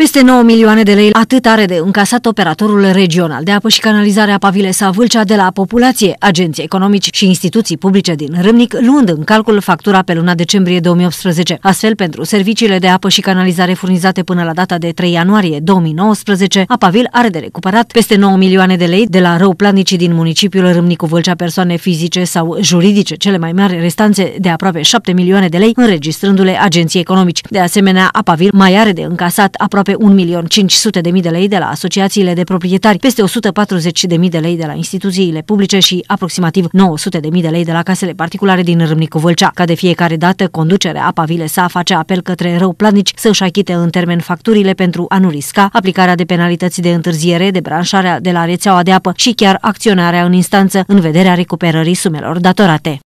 Peste 9 milioane de lei atât are de încasat operatorul regional de apă și canalizare apa sa Vâlcea de la populație, agenții economici și instituții publice din Râmnic, luând în calcul factura pe luna decembrie 2018. Astfel, pentru serviciile de apă și canalizare furnizate până la data de 3 ianuarie 2019, Apavil are de recuperat peste 9 milioane de lei de la planicii din municipiul Râmnicu Vâlcea persoane fizice sau juridice, cele mai mari restanțe de aproape 7 milioane de lei, înregistrându-le agenții economici. De asemenea, Apavil mai are de încasat aproape aproape 1.500.000 de lei de la asociațiile de proprietari, peste 140.000 de lei de la instituțiile publice și aproximativ 900.000 de lei de la casele particulare din Râmnicu-Vâlcea. Ca de fiecare dată, conducerea APA sa face apel către planici să își achite în termen facturile pentru a nu risca aplicarea de penalități de întârziere, de branșarea de la rețeaua de apă și chiar acționarea în instanță în vederea recuperării sumelor datorate.